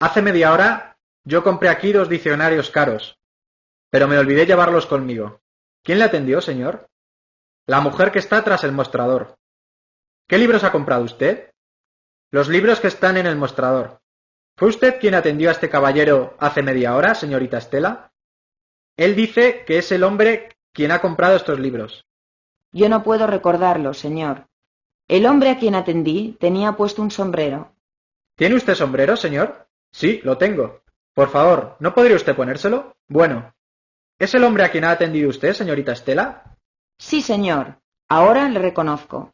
Hace media hora yo compré aquí dos diccionarios caros, pero me olvidé llevarlos conmigo. ¿Quién le atendió, señor? La mujer que está tras el mostrador. ¿Qué libros ha comprado usted? Los libros que están en el mostrador. ¿Fue usted quien atendió a este caballero hace media hora, señorita Estela? Él dice que es el hombre quien ha comprado estos libros. Yo no puedo recordarlo, señor. El hombre a quien atendí tenía puesto un sombrero. ¿Tiene usted sombrero, señor? Sí, lo tengo. Por favor, ¿no podría usted ponérselo? Bueno. ¿Es el hombre a quien ha atendido usted, señorita Estela? Sí, señor. Ahora le reconozco.